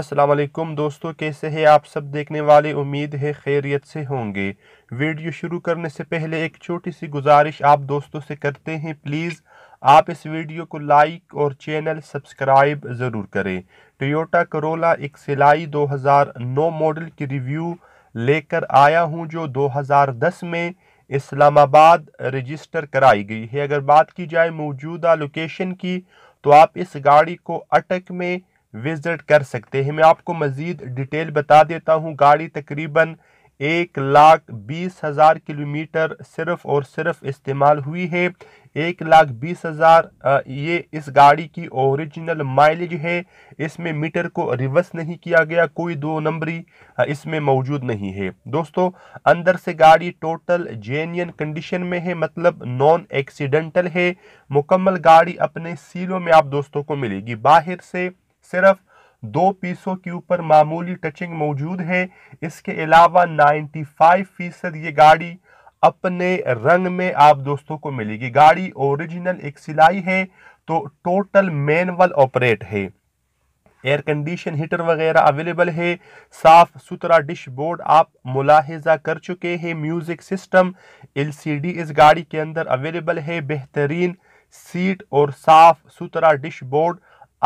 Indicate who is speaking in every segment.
Speaker 1: असलम दोस्तों कैसे हैं आप सब देखने वाले उम्मीद है खैरियत से होंगे वीडियो शुरू करने से पहले एक छोटी सी गुजारिश आप दोस्तों से करते हैं प्लीज़ आप इस वीडियो को लाइक और चैनल सब्सक्राइब ज़रूर करें टोयोटा करोला एक सिलाई 2009 मॉडल की रिव्यू लेकर आया हूं जो 2010 में इस्लामाबाद रजिस्टर कराई गई है अगर बात की जाए मौजूदा लोकेशन की तो आप इस गाड़ी को अटक में विज़िट कर सकते हैं मैं आपको मज़ीद डिटेल बता देता हूँ गाड़ी तकरीबन एक लाख बीस हज़ार किलोमीटर सिर्फ़ और सिर्फ इस्तेमाल हुई है एक लाख बीस हज़ार ये इस गाड़ी की ओरिजिनल माइलेज है इसमें मीटर को रिवर्स नहीं किया गया कोई दो नंबरी इसमें मौजूद नहीं है दोस्तों अंदर से गाड़ी टोटल जेन्यन कंडीशन में है मतलब नॉन एक्सीडेंटल है मुकम्मल गाड़ी अपने सीलों में आप दोस्तों को मिलेगी बाहर से सिर्फ दो पीसों के ऊपर मामूली टचिंग मौजूद है इसके अलावा 95 फीसद ये गाड़ी अपने रंग में आप दोस्तों को मिलेगी गाड़ी ओरिजिनल एक सिलाई है तो टोटल मैनुअल ऑपरेट है एयर कंडीशन हीटर वगैरह अवेलेबल है साफ सुथरा डिशबोर्ड आप मुलाहजा कर चुके हैं म्यूज़िक सिस्टम एलसीडी इस गाड़ी के अंदर अवेलेबल है बेहतरीन सीट और साफ सुथरा डिशबोर्ड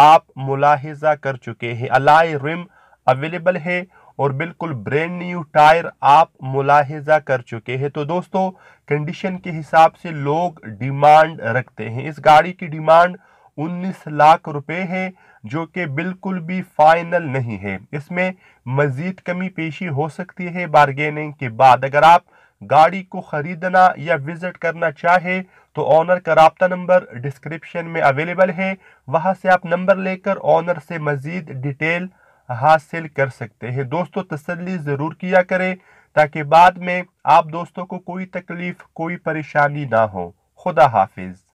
Speaker 1: आप मुलाहिजा कर चुके हैं अलाई रिम अवेलेबल है और बिल्कुल ब्रांड न्यू टायर आप मुलाहिजा कर चुके हैं तो दोस्तों कंडीशन के हिसाब से लोग डिमांड रखते हैं इस गाड़ी की डिमांड 19 लाख रुपए है जो कि बिल्कुल भी फाइनल नहीं है इसमें मज़ीद कमी पेशी हो सकती है बारगेनिंग के बाद अगर आप गाड़ी को ख़रीदना या विज़िट करना चाहे तो ऑनर का रबता नंबर डिस्क्रिप्शन में अवेलेबल है वहाँ से आप नंबर लेकर ऑनर से मज़ीद डिटेल हासिल कर सकते हैं दोस्तों तसली ज़रूर किया करें ताकि बाद में आप दोस्तों को कोई तकलीफ़ कोई परेशानी ना हो खुदा हाफिज़